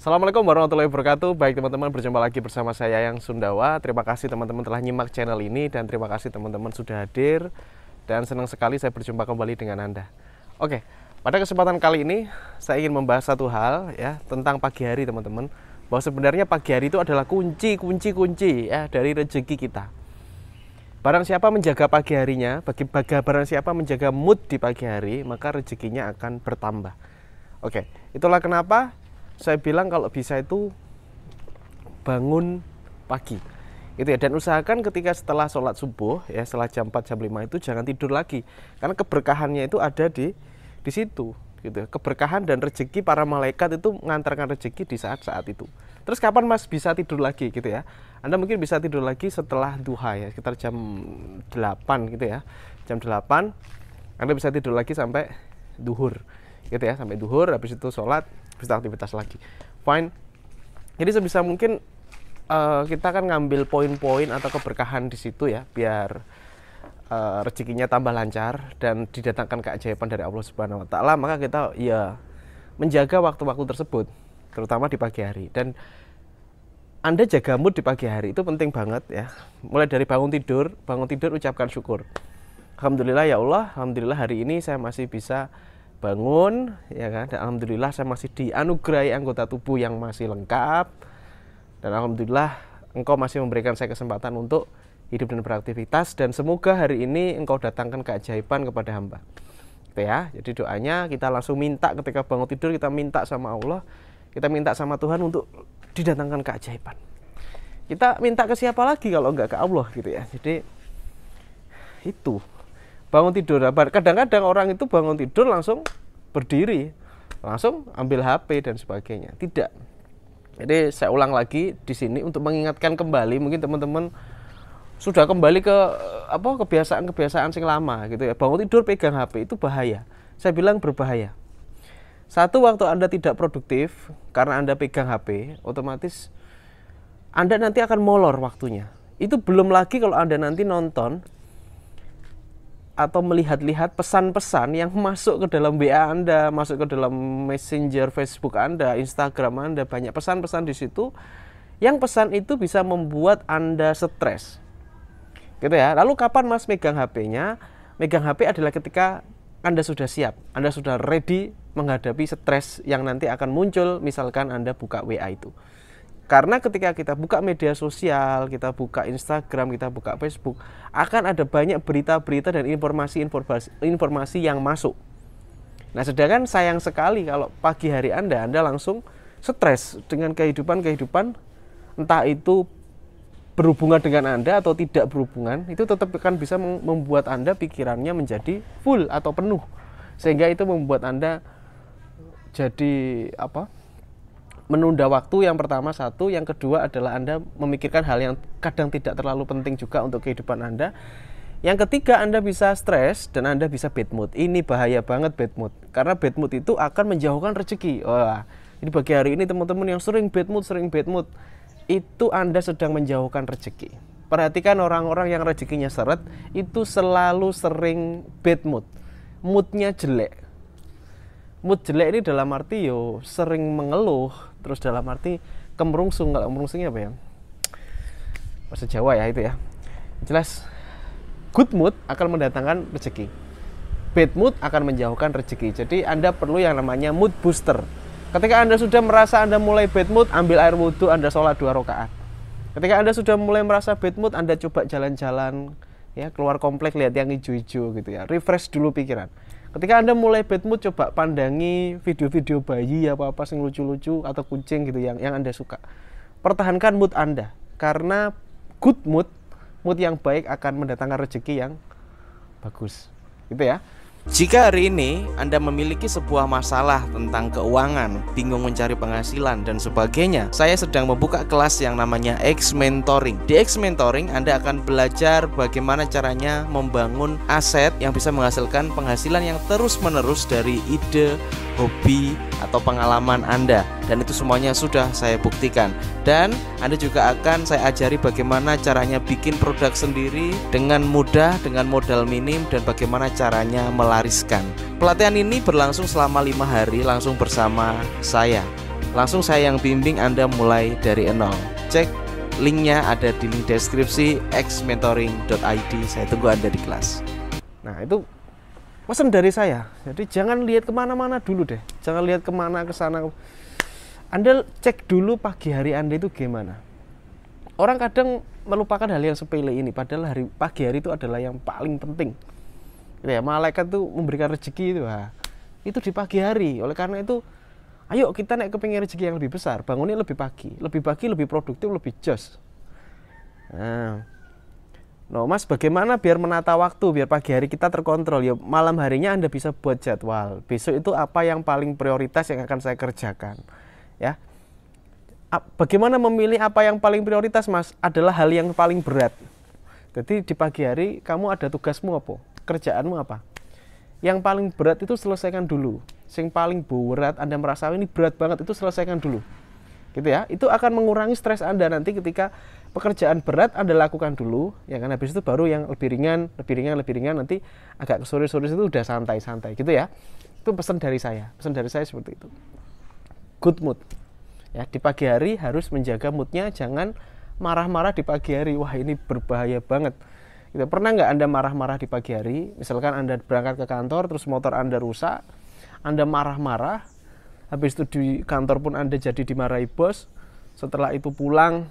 Assalamualaikum warahmatullahi wabarakatuh. Baik teman-teman, berjumpa lagi bersama saya yang Sundawa. Terima kasih teman-teman telah nyimak channel ini dan terima kasih teman-teman sudah hadir dan senang sekali saya berjumpa kembali dengan Anda. Oke, pada kesempatan kali ini saya ingin membahas satu hal ya tentang pagi hari teman-teman. Bahwa sebenarnya pagi hari itu adalah kunci, kunci, kunci ya dari rezeki kita. Barang siapa menjaga pagi harinya, bagi barang siapa menjaga mood di pagi hari, maka rezekinya akan bertambah. Oke, itulah kenapa saya bilang kalau bisa itu bangun pagi itu ya dan usahakan ketika setelah sholat subuh ya setelah jam 4 jam 5 itu jangan tidur lagi karena keberkahannya itu ada di di situ gitu ya. keberkahan dan rezeki para malaikat itu mengantarkan rezeki di saat-saat itu terus kapan mas bisa tidur lagi gitu ya anda mungkin bisa tidur lagi setelah duha ya sekitar jam 8 gitu ya jam 8 anda bisa tidur lagi sampai duhur gitu ya sampai duhur habis itu sholat habis itu aktivitas lagi fine jadi sebisa mungkin uh, kita kan ngambil poin-poin atau keberkahan di situ ya biar uh, rezekinya tambah lancar dan didatangkan keajaiban dari Allah Subhanahu wa taala maka kita ya menjaga waktu-waktu tersebut terutama di pagi hari dan anda jaga mood di pagi hari itu penting banget ya. Mulai dari bangun tidur, bangun tidur ucapkan syukur. Alhamdulillah ya Allah, alhamdulillah hari ini saya masih bisa bangun ya kan dan alhamdulillah saya masih dianugerahi anggota tubuh yang masih lengkap dan alhamdulillah engkau masih memberikan saya kesempatan untuk hidup dan beraktivitas dan semoga hari ini engkau datangkan keajaiban kepada hamba gitu ya jadi doanya kita langsung minta ketika bangun tidur kita minta sama Allah kita minta sama Tuhan untuk didatangkan keajaiban kita minta ke siapa lagi kalau enggak ke Allah gitu ya jadi itu bangun tidur nah, kadang-kadang orang itu bangun tidur langsung berdiri langsung ambil HP dan sebagainya tidak jadi saya ulang lagi di sini untuk mengingatkan kembali mungkin teman-teman sudah kembali ke eh, apa kebiasaan-kebiasaan sing lama gitu ya. Bangun tidur pegang HP itu bahaya. Saya bilang berbahaya. Satu waktu Anda tidak produktif karena Anda pegang HP, otomatis Anda nanti akan molor waktunya. Itu belum lagi kalau Anda nanti nonton atau melihat-lihat pesan-pesan yang masuk ke dalam WA Anda, masuk ke dalam Messenger Facebook Anda, Instagram Anda, banyak pesan-pesan di situ yang pesan itu bisa membuat Anda stres. Gitu ya. Lalu kapan Mas megang HP-nya? Megang HP adalah ketika Anda sudah siap, Anda sudah ready menghadapi stres yang nanti akan muncul misalkan Anda buka WA itu. Karena ketika kita buka media sosial, kita buka Instagram, kita buka Facebook, akan ada banyak berita-berita dan informasi-informasi yang masuk. Nah, sedangkan sayang sekali kalau pagi hari Anda Anda langsung stres dengan kehidupan-kehidupan entah itu berhubungan dengan Anda atau tidak berhubungan, itu tetap akan bisa membuat Anda pikirannya menjadi full atau penuh. Sehingga itu membuat Anda jadi apa? menunda waktu yang pertama satu, yang kedua adalah Anda memikirkan hal yang kadang tidak terlalu penting juga untuk kehidupan Anda. Yang ketiga Anda bisa stres dan Anda bisa bad mood. Ini bahaya banget bad mood karena bad mood itu akan menjauhkan rezeki. Wah, jadi bagi hari ini teman-teman yang sering bad mood, sering bad mood, itu Anda sedang menjauhkan rezeki. Perhatikan orang-orang yang rezekinya seret itu selalu sering bad mood. Moodnya jelek, mood jelek ini dalam arti yo sering mengeluh terus dalam arti kemerungsung kalau kemerungsungnya apa ya bahasa Jawa ya itu ya jelas good mood akan mendatangkan rezeki bad mood akan menjauhkan rezeki jadi anda perlu yang namanya mood booster ketika anda sudah merasa anda mulai bad mood ambil air wudhu anda sholat dua rakaat ketika anda sudah mulai merasa bad mood anda coba jalan-jalan ya keluar komplek lihat yang hijau-hijau gitu ya refresh dulu pikiran ketika anda mulai bad mood coba pandangi video-video bayi apa apa sing lucu-lucu atau kucing gitu yang yang anda suka pertahankan mood anda karena good mood mood yang baik akan mendatangkan rezeki yang bagus gitu ya jika hari ini Anda memiliki sebuah masalah tentang keuangan, bingung mencari penghasilan dan sebagainya, saya sedang membuka kelas yang namanya X Mentoring. Di X Mentoring Anda akan belajar bagaimana caranya membangun aset yang bisa menghasilkan penghasilan yang terus-menerus dari ide, hobi, atau pengalaman Anda dan itu semuanya sudah saya buktikan dan Anda juga akan saya ajari bagaimana caranya bikin produk sendiri dengan mudah dengan modal minim dan bagaimana caranya melariskan pelatihan ini berlangsung selama lima hari langsung bersama saya langsung saya yang bimbing Anda mulai dari nol cek linknya ada di link deskripsi xmentoring.id saya tunggu Anda di kelas nah itu pesan dari saya jadi jangan lihat kemana-mana dulu deh jangan lihat kemana ke sana anda cek dulu pagi hari anda itu gimana orang kadang melupakan hal yang sepele ini padahal hari pagi hari itu adalah yang paling penting gitu ya malaikat tuh memberikan rezeki itu ha. itu di pagi hari oleh karena itu ayo kita naik ke kepengen rezeki yang lebih besar bangunnya lebih pagi lebih pagi lebih produktif lebih jos nah No Mas, bagaimana biar menata waktu, biar pagi hari kita terkontrol? Ya, malam harinya Anda bisa buat jadwal. Besok itu apa yang paling prioritas yang akan saya kerjakan? Ya. Bagaimana memilih apa yang paling prioritas, Mas? Adalah hal yang paling berat. Jadi di pagi hari kamu ada tugasmu apa? Kerjaanmu apa? Yang paling berat itu selesaikan dulu. Sing paling berat Anda merasa oh, ini berat banget itu selesaikan dulu gitu ya itu akan mengurangi stres anda nanti ketika pekerjaan berat anda lakukan dulu ya kan habis itu baru yang lebih ringan lebih ringan lebih ringan nanti agak sore sore itu udah santai santai gitu ya itu pesan dari saya pesan dari saya seperti itu good mood ya di pagi hari harus menjaga moodnya jangan marah-marah di pagi hari wah ini berbahaya banget gitu. pernah nggak anda marah-marah di pagi hari misalkan anda berangkat ke kantor terus motor anda rusak anda marah-marah habis itu di kantor pun Anda jadi dimarahi bos setelah itu pulang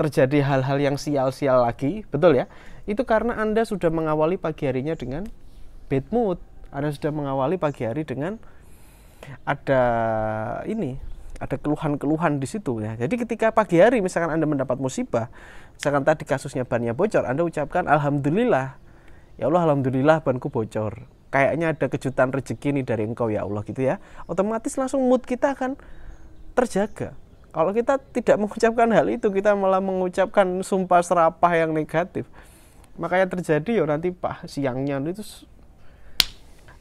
terjadi hal-hal yang sial-sial lagi betul ya itu karena Anda sudah mengawali pagi harinya dengan bad mood Anda sudah mengawali pagi hari dengan ada ini ada keluhan-keluhan di situ ya. Jadi ketika pagi hari misalkan Anda mendapat musibah, misalkan tadi kasusnya bannya bocor, Anda ucapkan alhamdulillah. Ya Allah alhamdulillah banku bocor kayaknya ada kejutan rezeki nih dari engkau ya Allah gitu ya otomatis langsung mood kita akan terjaga kalau kita tidak mengucapkan hal itu kita malah mengucapkan sumpah serapah yang negatif makanya terjadi ya nanti pak siangnya itu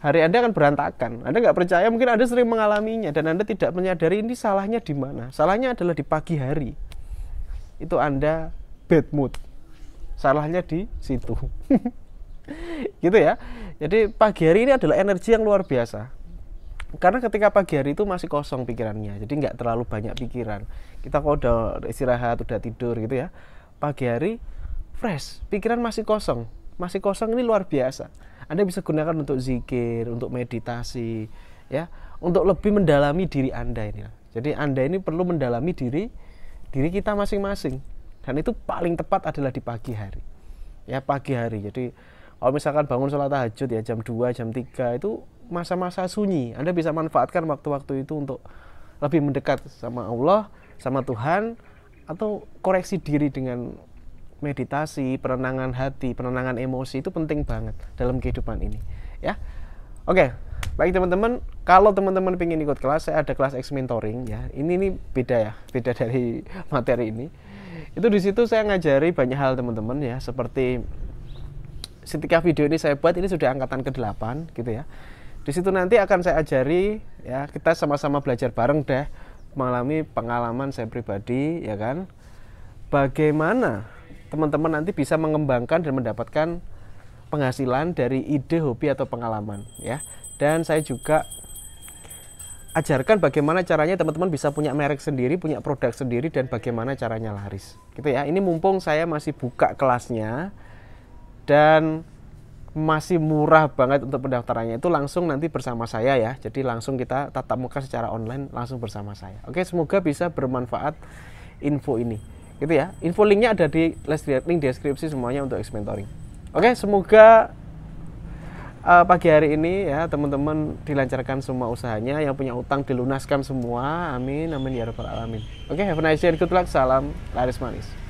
hari anda akan berantakan anda nggak percaya mungkin anda sering mengalaminya dan anda tidak menyadari ini salahnya di mana salahnya adalah di pagi hari itu anda bad mood salahnya di situ gitu ya jadi pagi hari ini adalah energi yang luar biasa karena ketika pagi hari itu masih kosong pikirannya jadi nggak terlalu banyak pikiran kita kalau udah istirahat udah tidur gitu ya pagi hari fresh pikiran masih kosong masih kosong ini luar biasa anda bisa gunakan untuk zikir untuk meditasi ya untuk lebih mendalami diri anda ini jadi anda ini perlu mendalami diri diri kita masing-masing dan itu paling tepat adalah di pagi hari ya pagi hari jadi kalau misalkan bangun sholat tahajud ya jam 2, jam 3 itu masa-masa sunyi. Anda bisa manfaatkan waktu-waktu itu untuk lebih mendekat sama Allah, sama Tuhan, atau koreksi diri dengan meditasi, penenangan hati, penenangan emosi itu penting banget dalam kehidupan ini. Ya, oke. Okay. Baik teman-teman, kalau teman-teman ingin ikut kelas, saya ada kelas X mentoring ya. Ini ini beda ya, beda dari materi ini. Itu di situ saya ngajari banyak hal teman-teman ya, seperti ketika video ini saya buat ini sudah angkatan ke-8 gitu ya. Di situ nanti akan saya ajari ya, kita sama-sama belajar bareng deh mengalami pengalaman saya pribadi ya kan. Bagaimana teman-teman nanti bisa mengembangkan dan mendapatkan penghasilan dari ide, hobi atau pengalaman ya. Dan saya juga ajarkan bagaimana caranya teman-teman bisa punya merek sendiri, punya produk sendiri dan bagaimana caranya laris. Gitu ya. Ini mumpung saya masih buka kelasnya dan masih murah banget untuk pendaftarannya itu langsung nanti bersama saya ya jadi langsung kita tatap muka secara online langsung bersama saya oke semoga bisa bermanfaat info ini gitu ya info linknya ada di link deskripsi semuanya untuk eksmentoring. mentoring oke semoga uh, pagi hari ini ya teman-teman dilancarkan semua usahanya yang punya utang dilunaskan semua amin amin ya rabbal alamin oke have a nice day good luck salam laris manis